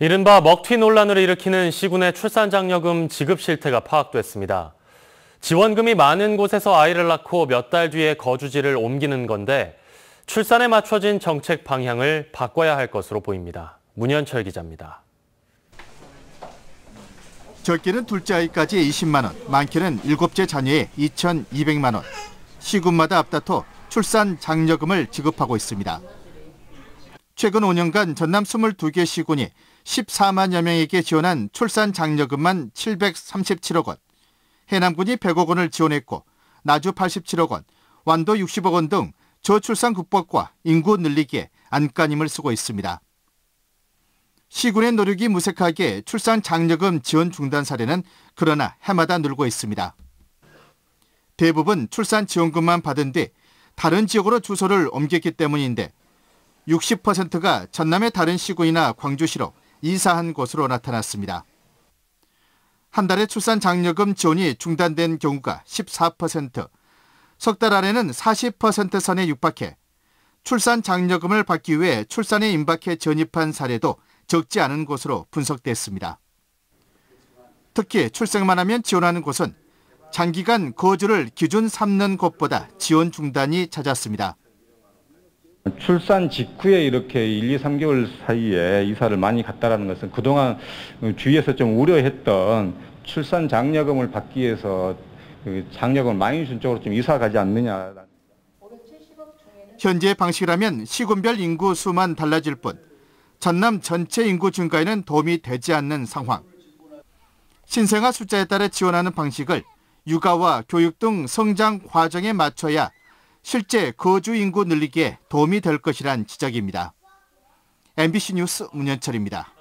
이른바 먹튀 논란을 일으키는 시군의 출산장려금 지급 실태가 파악됐습니다. 지원금이 많은 곳에서 아이를 낳고 몇 달 뒤에 거주지를 옮기는 건데 출산에 맞춰진 정책 방향을 바꿔야 할 것으로 보입니다. 문현철 기자입니다. 적게는 둘째 아이까지 20만 원, 많게는 일째 자녀에 2,200만 원. 시군마다 앞다퉈 출산 장려금을 지급하고 있습니다. 최근 5년간 전남 22개 시군이 14만여 명에게 지원한 출산 장려금만 737억 원, 해남군이 100억 원을 지원했고 나주 87억 원, 완도 60억 원 등 저출산 극복과 인구 늘리기에 안간힘을 쓰고 있습니다. 시군의 노력이 무색하게 출산 장려금 지원 중단 사례는 그러나 해마다 늘고 있습니다. 대부분 출산 지원금만 받은 뒤 다른 지역으로 주소를 옮겼기 때문인데 60%가 전남의 다른 시군이나 광주시로 이사한 것으로 나타났습니다. 한 달에 출산 장려금 지원이 중단된 경우가 14%, 석달 안에는 40% 선에 육박해 출산 장려금을 받기 위해 출산에 임박해 전입한 사례도 적지 않은 것으로 분석됐습니다. 특히 출생만 하면 지원하는 곳은 장기간 거주를 기준 삼는 곳보다 지원 중단이 잦았습니다. 출산 직후에 이렇게 1, 2, 3개월 사이에 이사를 많이 갔다라는 것은 그동안 주위에서 좀 우려했던 출산 장려금을 받기 위해서 그 장려금을 많이 준 쪽으로 좀 이사 가지 않느냐. 현재 방식이라면 시군별 인구 수만 달라질 뿐 전남 전체 인구 증가에는 도움이 되지 않는 상황. 신생아 숫자에 따라 지원하는 방식을 육아와 교육 등 성장 과정에 맞춰야 실제 거주 인구 늘리기에 도움이 될 것이란 지적입니다. MBC 뉴스 문현철입니다.